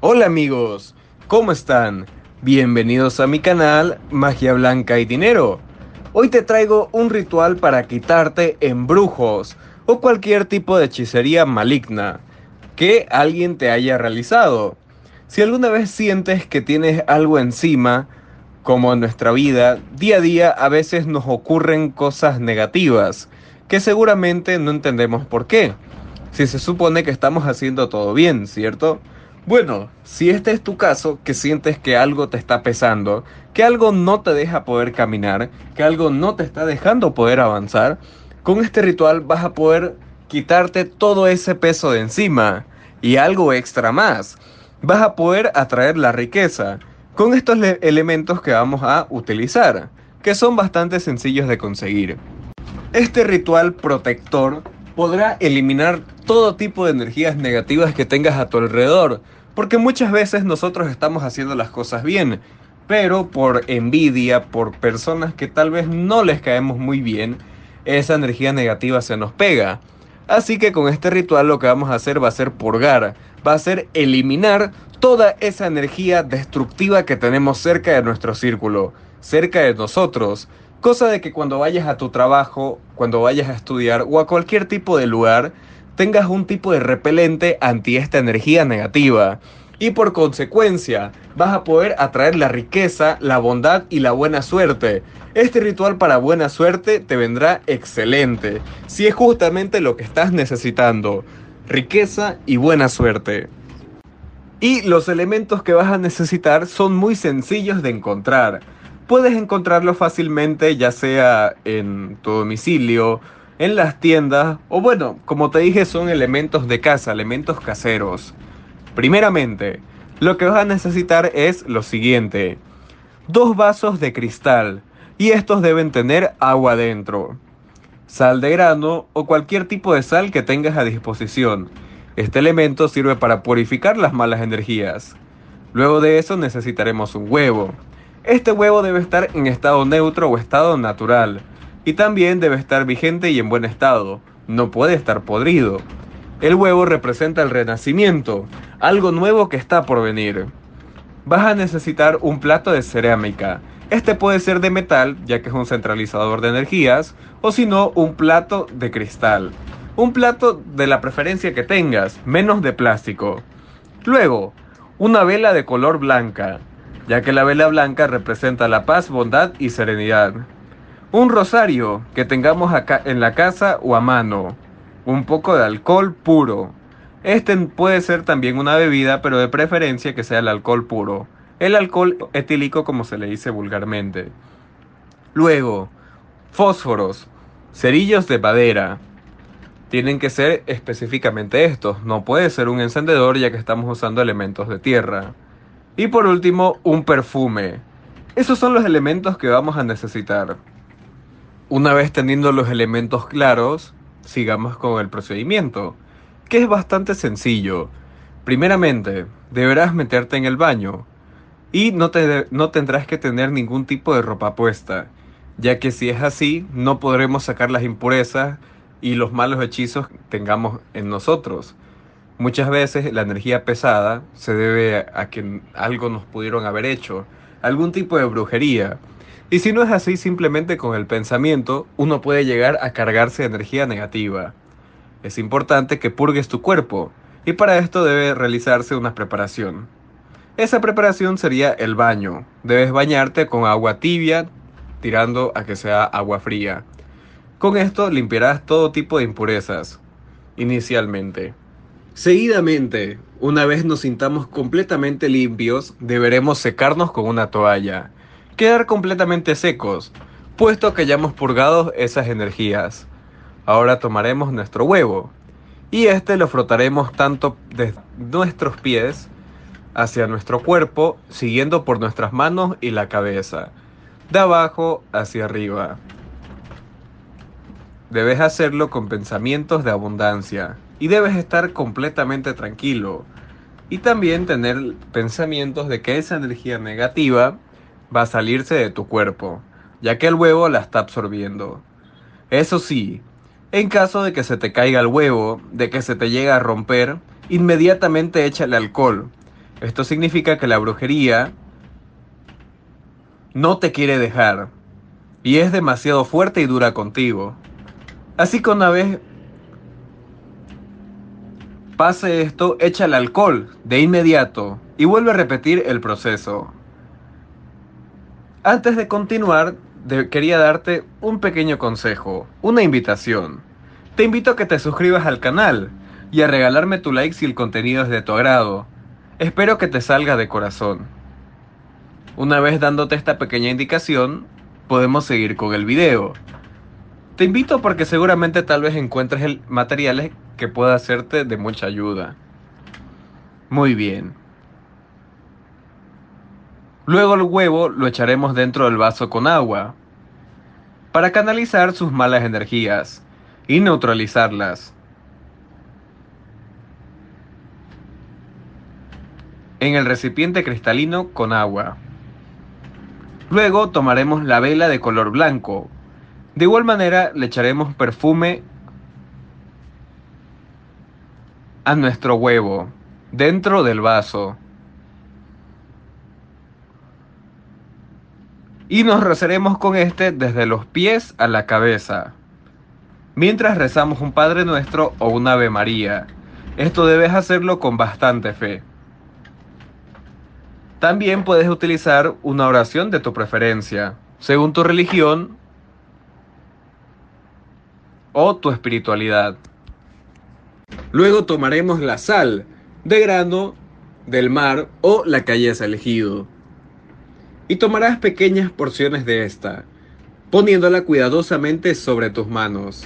Hola amigos, ¿cómo están? Bienvenidos a mi canal Magia Blanca y Dinero. Hoy te traigo un ritual para quitarte embrujos o cualquier tipo de hechicería maligna que alguien te haya realizado. Si alguna vez sientes que tienes algo encima, como en nuestra vida, día a día a veces nos ocurren cosas negativas que seguramente no entendemos por qué. Si se supone que estamos haciendo todo bien, ¿cierto? Bueno, si este es tu caso, que sientes que algo te está pesando, que algo no te deja poder caminar, que algo no te está dejando poder avanzar, con este ritual vas a poder quitarte todo ese peso de encima y algo extra más. Vas a poder atraer la riqueza con estos elementos que vamos a utilizar, que son bastante sencillos de conseguir. Este ritual protector podrá eliminar todo tipo de energías negativas que tengas a tu alrededor, porque muchas veces nosotros estamos haciendo las cosas bien, pero por envidia, por personas que tal vez no les caemos muy bien, esa energía negativa se nos pega. Así que con este ritual lo que vamos a hacer va a ser purgar, va a ser eliminar toda esa energía destructiva que tenemos cerca de nuestro círculo, cerca de nosotros. Cosa de que cuando vayas a tu trabajo, cuando vayas a estudiar o a cualquier tipo de lugar, tengas un tipo de repelente anti esta energía negativa. Y por consecuencia, vas a poder atraer la riqueza, la bondad y la buena suerte. Este ritual para buena suerte te vendrá excelente, si es justamente lo que estás necesitando. Riqueza y buena suerte. Y los elementos que vas a necesitar son muy sencillos de encontrar. Puedes encontrarlos fácilmente ya sea en tu domicilio en las tiendas, o bueno, como te dije, son elementos de casa, elementos caseros. Primeramente, lo que vas a necesitar es lo siguiente. Dos vasos de cristal, y estos deben tener agua dentro. Sal de grano o cualquier tipo de sal que tengas a disposición. Este elemento sirve para purificar las malas energías. Luego de eso necesitaremos un huevo. Este huevo debe estar en estado neutro o estado natural y también debe estar vigente y en buen estado, no puede estar podrido. El huevo representa el renacimiento, algo nuevo que está por venir. Vas a necesitar un plato de cerámica. Este puede ser de metal, ya que es un centralizador de energías, o si no, un plato de cristal. Un plato de la preferencia que tengas, menos de plástico. Luego, una vela de color blanca, ya que la vela blanca representa la paz, bondad y serenidad un rosario que tengamos acá en la casa o a mano, un poco de alcohol puro. Este puede ser también una bebida, pero de preferencia que sea el alcohol puro, el alcohol etílico como se le dice vulgarmente. Luego, fósforos, cerillos de madera. Tienen que ser específicamente estos, no puede ser un encendedor ya que estamos usando elementos de tierra. Y por último, un perfume. Esos son los elementos que vamos a necesitar una vez teniendo los elementos claros, sigamos con el procedimiento, que es bastante sencillo. Primeramente, deberás meterte en el baño y no, no tendrás que tener ningún tipo de ropa puesta, ya que si es así, no podremos sacar las impurezas y los malos hechizos que tengamos en nosotros. Muchas veces la energía pesada se debe a que algo nos pudieron haber hecho, algún tipo de brujería, y si no es así, simplemente con el pensamiento uno puede llegar a cargarse de energía negativa. Es importante que purgues tu cuerpo, y para esto debe realizarse una preparación. Esa preparación sería el baño. Debes bañarte con agua tibia, tirando a que sea agua fría. Con esto limpiarás todo tipo de impurezas, inicialmente. Seguidamente, una vez nos sintamos completamente limpios, deberemos secarnos con una toalla quedar completamente secos, puesto que ya hemos purgado esas energías. Ahora tomaremos nuestro huevo y este lo frotaremos tanto desde nuestros pies hacia nuestro cuerpo, siguiendo por nuestras manos y la cabeza, de abajo hacia arriba. Debes hacerlo con pensamientos de abundancia y debes estar completamente tranquilo y también tener pensamientos de que esa energía negativa va a salirse de tu cuerpo, ya que el huevo la está absorbiendo. Eso sí, en caso de que se te caiga el huevo, de que se te llegue a romper, inmediatamente echa el alcohol. Esto significa que la brujería no te quiere dejar y es demasiado fuerte y dura contigo. Así que una vez pase esto, echa el alcohol de inmediato y vuelve a repetir el proceso. Antes de continuar, quería darte un pequeño consejo, una invitación. Te invito a que te suscribas al canal y a regalarme tu like si el contenido es de tu agrado. Espero que te salga de corazón. Una vez dándote esta pequeña indicación, podemos seguir con el video. Te invito porque seguramente tal vez encuentres el materiales que pueda hacerte de mucha ayuda. Muy bien. Luego el huevo lo echaremos dentro del vaso con agua para canalizar sus malas energías y neutralizarlas. En el recipiente cristalino con agua. Luego tomaremos la vela de color blanco. De igual manera le echaremos perfume a nuestro huevo dentro del vaso. y nos rezaremos con este desde los pies a la cabeza. Mientras rezamos un Padre Nuestro o un Ave María. Esto debes hacerlo con bastante fe. También puedes utilizar una oración de tu preferencia, según tu religión o tu espiritualidad. Luego tomaremos la sal de grano del mar o la que hayas elegido y tomarás pequeñas porciones de esta, poniéndola cuidadosamente sobre tus manos.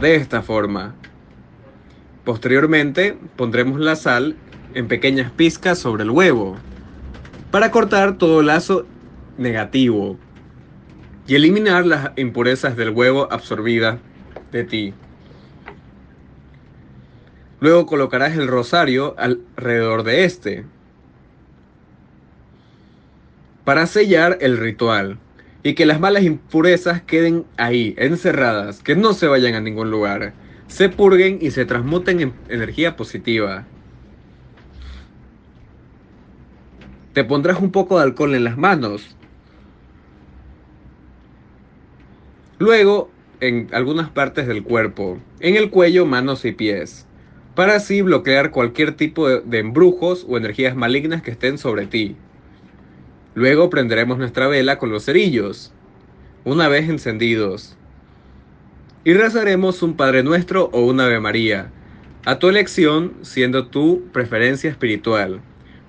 De esta forma. Posteriormente pondremos la sal en pequeñas pizcas sobre el huevo para cortar todo el lazo negativo y eliminar las impurezas del huevo absorbidas de ti. Luego colocarás el rosario alrededor de este, para sellar el ritual y que las malas impurezas queden ahí, encerradas, que no se vayan a ningún lugar, se purguen y se transmuten en energía positiva. Te pondrás un poco de alcohol en las manos. Luego, en algunas partes del cuerpo, en el cuello, manos y pies, para así bloquear cualquier tipo de, embrujos o energías malignas que estén sobre ti. Luego prenderemos nuestra vela con los cerillos, una vez encendidos, y rezaremos un Padre Nuestro o un Ave María, a tu elección, siendo tu preferencia espiritual,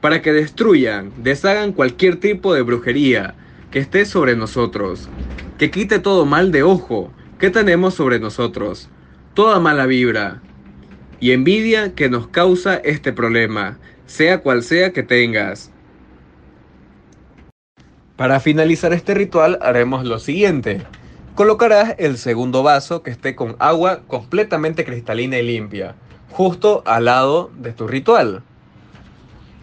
para que destruyan, deshagan cualquier tipo de brujería que esté sobre nosotros, que quite todo mal de ojo que tenemos sobre nosotros, toda mala vibra y envidia que nos causa este problema, sea cual sea que tengas para finalizar este ritual haremos lo siguiente. Colocarás el segundo vaso que esté con agua completamente cristalina y limpia, justo al lado de tu ritual.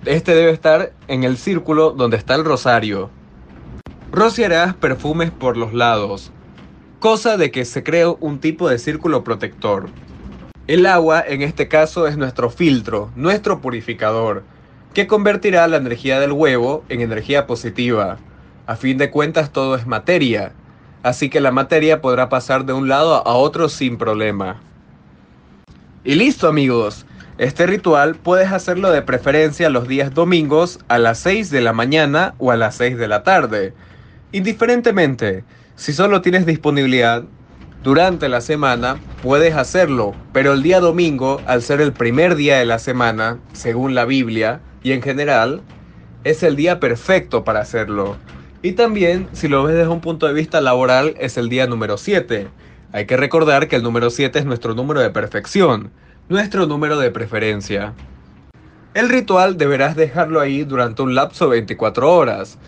Este debe estar en el círculo donde está el rosario. Rociarás perfumes por los lados, cosa de que se creó un tipo de círculo protector. El agua en este caso es nuestro filtro, nuestro purificador, que convertirá la energía del huevo en energía positiva. A fin de cuentas todo es materia, así que la materia podrá pasar de un lado a otro sin problema. Y listo amigos, este ritual puedes hacerlo de preferencia los días domingos a las 6 de la mañana o a las 6 de la tarde. Indiferentemente, si solo tienes disponibilidad, durante la semana puedes hacerlo, pero el día domingo, al ser el primer día de la semana, según la Biblia y en general, es el día perfecto para hacerlo. Y también, si lo ves desde un punto de vista laboral, es el día número 7. Hay que recordar que el número 7 es nuestro número de perfección, nuestro número de preferencia. El ritual deberás dejarlo ahí durante un lapso de 24 horas.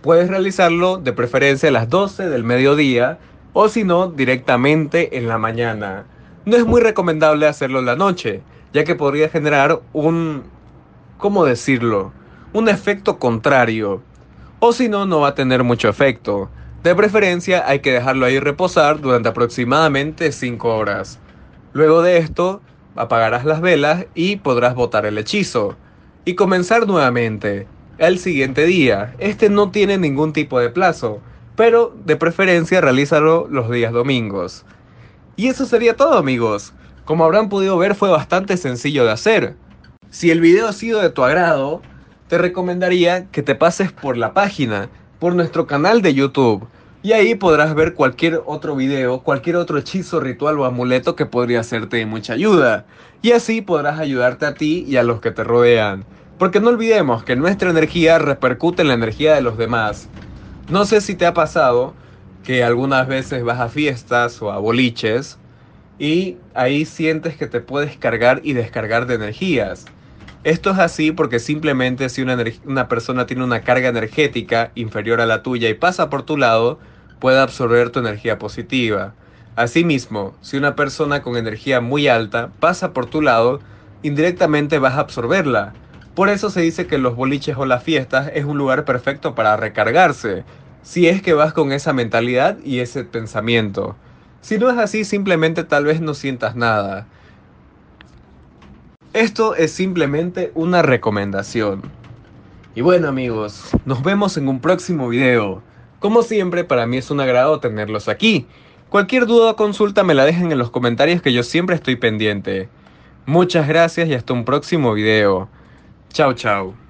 Puedes realizarlo de preferencia a las 12 del mediodía o si no directamente en la mañana. No es muy recomendable hacerlo en la noche, ya que podría generar un... ¿cómo decirlo? Un efecto contrario o si no, no va a tener mucho efecto. De preferencia hay que dejarlo ahí reposar durante aproximadamente 5 horas. Luego de esto, apagarás las velas y podrás botar el hechizo. Y comenzar nuevamente, el siguiente día. Este no tiene ningún tipo de plazo, pero de preferencia realízalo los días domingos. Y eso sería todo amigos. Como habrán podido ver fue bastante sencillo de hacer. Si el video ha sido de tu agrado, te recomendaría que te pases por la página, por nuestro canal de YouTube. Y ahí podrás ver cualquier otro video, cualquier otro hechizo, ritual o amuleto que podría hacerte de mucha ayuda. Y así podrás ayudarte a ti y a los que te rodean. Porque no olvidemos que nuestra energía repercute en la energía de los demás. No sé si te ha pasado que algunas veces vas a fiestas o a boliches y ahí sientes que te puedes cargar y descargar de energías. Esto es así porque simplemente si una, persona tiene una carga energética inferior a la tuya y pasa por tu lado, puede absorber tu energía positiva. Asimismo, si una persona con energía muy alta pasa por tu lado, indirectamente vas a absorberla. Por eso se dice que los boliches o las fiestas es un lugar perfecto para recargarse, si es que vas con esa mentalidad y ese pensamiento. Si no es así, simplemente tal vez no sientas nada. Esto es simplemente una recomendación. Y bueno amigos, nos vemos en un próximo video. Como siempre, para mí es un agrado tenerlos aquí. Cualquier duda o consulta me la dejen en los comentarios que yo siempre estoy pendiente. Muchas gracias y hasta un próximo video. Chao, chao.